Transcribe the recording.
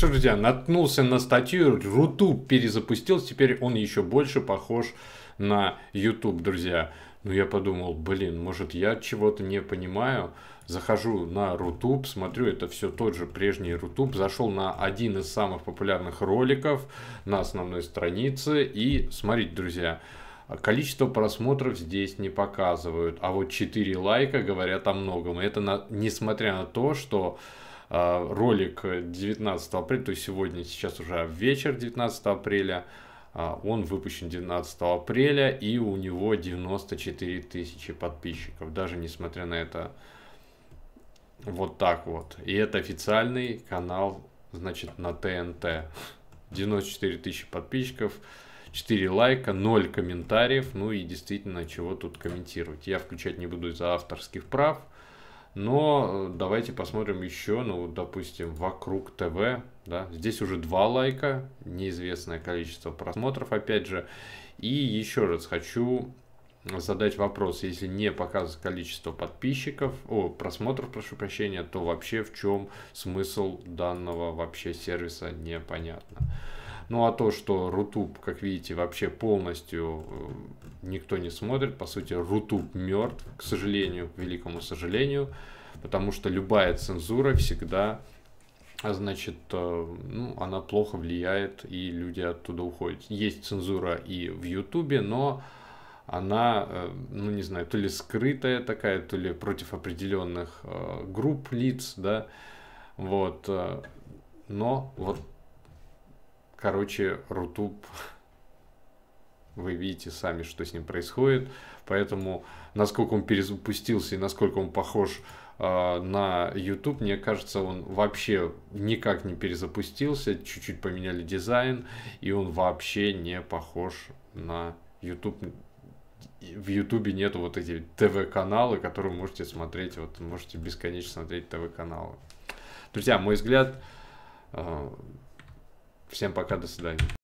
Что, друзья, наткнулся на статью, Рутуб перезапустил, теперь он еще больше похож на YouTube, друзья. Ну, я подумал, блин, может, я чего-то не понимаю. Захожу на Рутуб, смотрю, это все тот же прежний Рутуб. Зашел на один из самых популярных роликов на основной странице. И смотрите, друзья, количество просмотров здесь не показывают. А вот 4 лайка говорят о многом. Это на, несмотря на то, что Э, ролик 19 апреля, то есть сегодня, сейчас уже вечер 19 апреля, э, он выпущен 19 апреля и у него 94 тысячи подписчиков, даже несмотря на это. Вот так вот. И это официальный канал, значит, на ТНТ. 94 тысячи подписчиков, 4 лайка, 0 комментариев. Ну и действительно, чего тут комментировать. Я включать не буду из-за авторских прав. Но э, давайте посмотрим еще, ну, допустим, вокруг ТВ, да, здесь уже два лайка, неизвестное количество просмотров, опять же. И еще раз хочу задать вопрос, если не показывать количество подписчиков, о, просмотров, прошу прощения, то вообще в чем смысл данного вообще сервиса непонятно. Ну а то, что Рутуб, как видите, вообще полностью э, никто не смотрит, по сути, Рутуб мертв, к сожалению, к великому сожалению, потому что любая цензура всегда, а значит, э, ну, она плохо влияет, и люди оттуда уходят. Есть цензура и в Ютубе, но она, э, ну не знаю, то ли скрытая такая, то ли против определенных групп лиц, да, вот, но вот Короче, Рутуб, вы видите сами, что с ним происходит. Поэтому, насколько он перезапустился и насколько он похож а, на YouTube, мне кажется, он вообще никак не перезапустился, чуть-чуть поменяли дизайн, и он вообще не похож на YouTube. В YouTube нету вот эти ТВ-каналы, которые можете смотреть, вот можете бесконечно смотреть ТВ-каналы. Друзья, мой взгляд, а, Всем пока, до свидания.